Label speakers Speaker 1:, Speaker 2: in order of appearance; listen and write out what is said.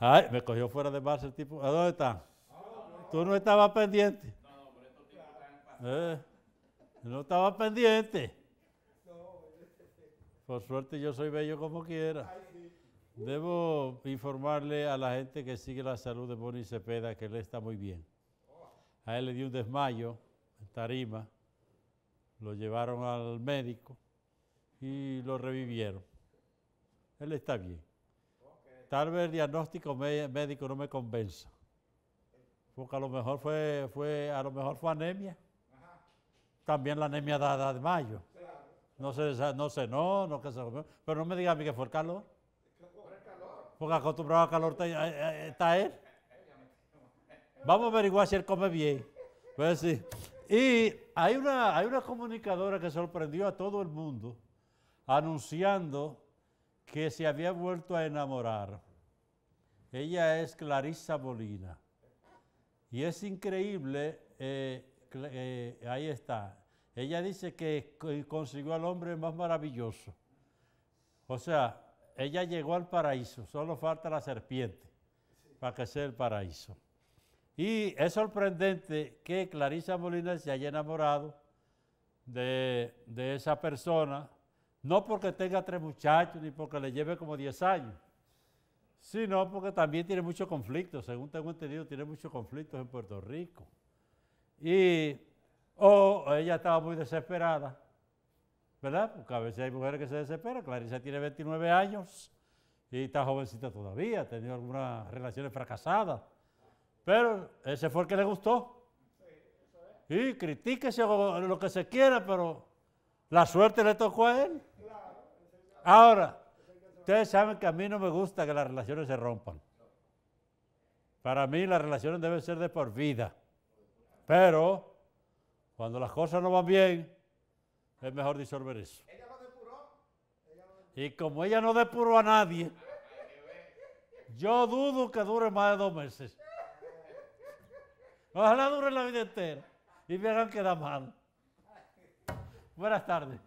Speaker 1: Ay, me cogió fuera de base el tipo. ¿A dónde está? Tú no estabas pendiente. Eh, no estaba pendiente. Por suerte yo soy bello como quiera. Debo informarle a la gente que sigue la salud de Boni Cepeda que él está muy bien. A él le dio un desmayo en tarima, lo llevaron al médico y lo revivieron. Él está bien tal vez el diagnóstico médico no me convenza. Porque a lo mejor fue, fue, a lo mejor fue anemia. También la anemia dada de mayo. No sé, no sé, no, no que se comió. Pero no me diga a mí que fue el calor. Porque acostumbrado al calor eh, eh, está él. Vamos a averiguar si él come bien. Pues sí. Y hay una, hay una comunicadora que sorprendió a todo el mundo anunciando que se había vuelto a enamorar. Ella es Clarissa Molina. Y es increíble, eh, eh, ahí está. Ella dice que consiguió al hombre más maravilloso. O sea, ella llegó al paraíso, solo falta la serpiente para que sea el paraíso. Y es sorprendente que Clarissa Molina se haya enamorado de esa persona no porque tenga tres muchachos, ni porque le lleve como 10 años, sino porque también tiene muchos conflictos, según tengo entendido, tiene muchos conflictos en Puerto Rico. Y o oh, ella estaba muy desesperada, ¿verdad? Porque a veces hay mujeres que se desesperan. Clarisa tiene 29 años y está jovencita todavía, ha tenido algunas relaciones fracasadas. Pero ese fue el que le gustó. Y critíquese lo que se quiera, pero la suerte le tocó a él. Ahora, ustedes saben que a mí no me gusta que las relaciones se rompan. Para mí las relaciones deben ser de por vida. Pero cuando las cosas no van bien, es mejor disolver eso. Y como ella no depuró a nadie, yo dudo que dure más de dos meses. Ojalá dure la vida entera y vean que da mal. Buenas tardes.